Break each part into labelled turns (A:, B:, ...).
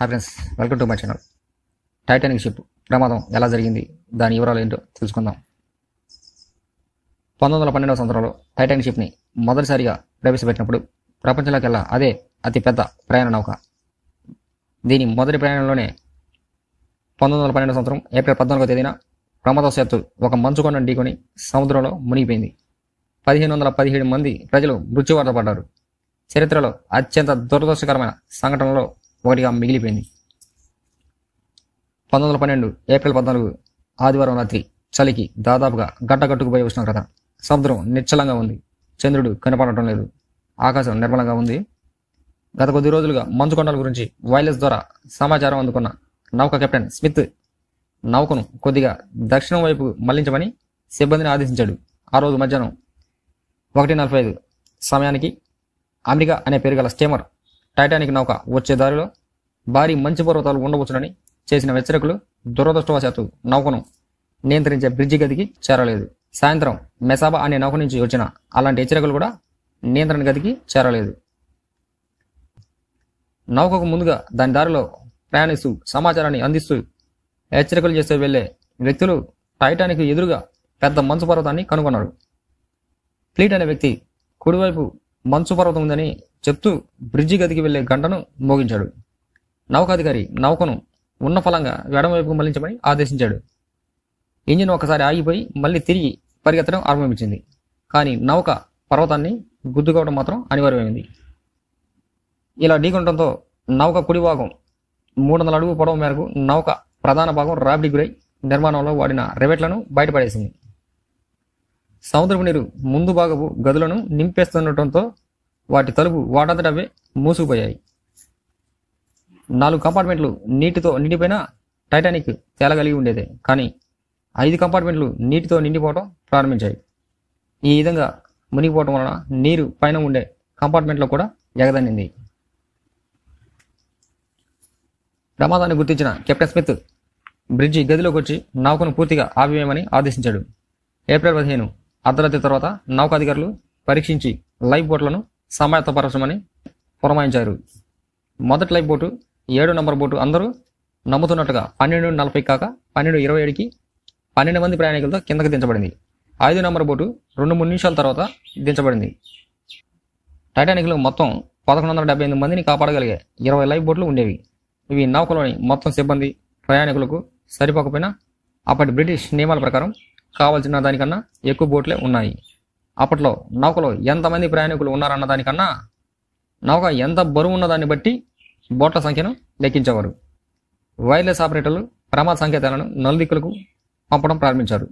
A: hi friends welcome to my channel Titanic ship ప్రమాదం ఎలా జరిగింది దాని వివరాలు ఏంటో తెలుసుకుందాం పంతొమ్మిది వందల పన్నెండవ సంవత్సరంలో టైటానిక్ షిప్ని మొదటిసారిగా ప్రవేశపెట్టినప్పుడు ప్రపంచంలోకెల్లా అదే అతిపెద్ద ప్రయాణ నౌక దీని మొదటి ప్రయాణంలోనే పంతొమ్మిది వందల పన్నెండవ సంవత్సరం ఏప్రిల్ పద్నాలుగో తేదీన ప్రమాదవశాత్తు ఒక మంచుకొండను ఢీకొని సముద్రంలో మునిగిపోయింది పదిహేను వందల పదిహేడు మంది ప్రజలు మృత్యువార్త పడ్డారు చరిత్రలో అత్యంత దురదృష్టకరమైన సంఘటనలో ఒకటిగా మిగిలిపోయింది పంతొమ్మిది వందల పన్నెండు ఏప్రిల్ పద్నాలుగు ఆదివారం రాత్రి చలికి దాదాపుగా వచ్చిన ఉష్ణోగ్రత సముద్రం నిశ్చలంగా ఉంది చంద్రుడు కనపడటం లేదు ఆకాశం నిర్మలంగా ఉంది గత కొద్ది రోజులుగా మంచు కొండల గురించి వైర్లెస్ ద్వారా సమాచారం అందుకున్న నౌక కెప్టెన్ స్మిత్ నౌకను కొద్దిగా దక్షిణం వైపు మళ్లించమని సిబ్బందిని ఆదేశించాడు ఆ రోజు మధ్యాహ్నం ఒకటి నలభై ఐదు సమయానికి అమెరికా అనే పేరు గల స్టీమర్ టైటానిక్ నౌక వచ్చే దారిలో భారీ మంచు పర్వతాలు ఉండవచ్చునని చేసిన హెచ్చరికలు దురదృష్టవశాత్తు నౌకను నియంత్రించే బ్రిడ్జి గదికి చేరలేదు సాయంత్రం మెసాబా అనే నౌక నుంచి వచ్చిన అలాంటి హెచ్చరికలు కూడా నియంత్రణ గదికి చేరలేదు నౌకకు ముందుగా దాని దారిలో ప్రయాణిస్తూ సమాచారాన్ని అందిస్తూ హెచ్చరికలు చేస్తూ వెళ్లే వ్యక్తులు టైటానిక్ ఎదురుగా పెద్ద మంచు పర్వతాన్ని కనుగొన్నారు ఫ్లీట్ అనే వ్యక్తి కుడివైపు మంచు పర్వతం ఉందని చెప్తూ బ్రిడ్జి గదికి వెళ్లే గంటను మోగించాడు నౌకాధికారి నౌకను ఉన్న ఫలంగా వైపుకు మళ్లించమని ఆదేశించాడు ఇంజిన్ ఒకసారి ఆగిపోయి మళ్లీ తిరిగి పరిగెత్తడం ఆరంభించింది కానీ నౌక పర్వతాన్ని గుద్దుకోవడం మాత్రం అనివార్యమైంది ఇలా ఢీకొనడంతో నౌక కుడి భాగం మూడు వందల అడుగు పొడవు మేరకు నౌక ప్రధాన భాగం రాబిడి గురై నిర్మాణంలో వాడిన రెవెట్లను బయటపడేసింది సముద్రపు నీరు ముందు భాగపు గదులను నింపేస్తుండటంతో వాటి తలుపు వాటంతటవే మూసుకుపోయాయి నాలుగు కంపార్ట్మెంట్లు నీటితో నిండిపోయిన టైటానిక్ తేలగలిగి ఉండేది కానీ ఐదు కంపార్ట్మెంట్లు నీటితో నిండిపోవడం ప్రారంభించాయి ఈ విధంగా మునిగిపోవడం వలన నీరు పైన ఉండే కంపార్ట్మెంట్లో కూడా ఎగదన్నింది ప్రమాదాన్ని గుర్తించిన కెప్టెన్ స్మిత్ బ్రిడ్జి గదిలోకి వచ్చి నౌకను పూర్తిగా ఆపివేయమని ఆదేశించాడు ఏప్రిల్ పదిహేను అర్ధరాత్రి తర్వాత నౌకాధికారులు పరీక్షించి లైఫ్ బోట్లను సమాయత్తపరచమని పురమాయించారు మొదటి లైఫ్ బోటు ఏడు నంబర్ బోటు అందరూ నమ్ముతున్నట్టుగా పన్నెండు నలభై కాక పన్నెండు ఇరవై ఏడుకి పన్నెండు మంది ప్రయాణికులతో కిందకు దించబడింది ఐదు నంబర్ బోటు రెండు మూడు నిమిషాల తర్వాత దించబడింది టైటానిక్లో మొత్తం పదకొండు వందల డెబ్బై ఎనిమిది మందిని కాపాడగలిగే ఇరవై లైఫ్ బోట్లు ఉండేవి ఇవి నౌకలోని మొత్తం సిబ్బంది ప్రయాణికులకు సరిపోకపోయినా అప్పటి బ్రిటిష్ నియమాల ప్రకారం కావాల్సిన దానికన్నా ఎక్కువ బోట్లే ఉన్నాయి అప్పట్లో నౌకలో ఎంతమంది ప్రయాణికులు ఉన్నారన్న దానికన్నా నౌక ఎంత బరువు ఉన్నదాన్ని బట్టి బోట్ల సంఖ్యను లెక్కించేవారు వైర్లెస్ ఆపరేటర్లు ప్రమాద సంకేతాలను నలుదిక్కులకు పంపడం ప్రారంభించారు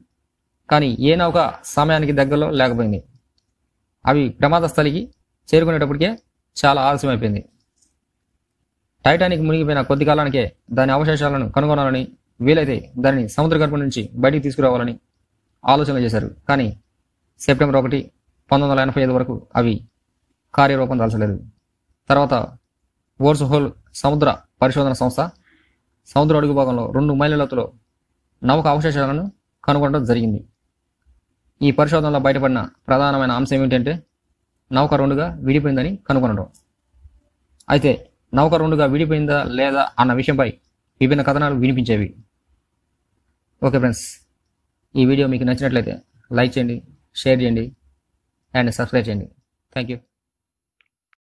A: కానీ ఏ నౌక సమయానికి దగ్గరలో లేకపోయింది అవి ప్రమాద స్థలికి చేరుకునేటప్పటికే చాలా ఆలస్యం అయిపోయింది టైటానిక్ మునిగిపోయిన కొద్ది కాలానికే దాని అవశేషాలను కనుగొనాలని వీలైతే దానిని సముద్ర గర్భం నుంచి బయటికి తీసుకురావాలని ఆలోచనలు చేశారు కానీ సెప్టెంబర్ ఒకటి పంతొమ్మిది వందల ఎనభై ఐదు వరకు అవి కార్యరూపం దాల్చలేదు తర్వాత హోల్ సముద్ర పరిశోధన సంస్థ సముద్ర అడుగు భాగంలో రెండు మైళ్ళ లోతులో నౌక అవశేషాలను కనుగొనడం జరిగింది ఈ పరిశోధనలో బయటపడిన ప్రధానమైన అంశం ఏమిటంటే నౌక రెండుగా విడిపోయిందని కనుగొనడం అయితే నౌక రెండుగా విడిపోయిందా లేదా అన్న విషయంపై విభిన్న కథనాలు వినిపించేవి ఓకే ఫ్రెండ్స్ ఈ వీడియో మీకు నచ్చినట్లయితే లైక్ చేయండి షేర్ చేయండి అండ్ సబ్స్క్రైబ్ చేయండి థ్యాంక్ యూ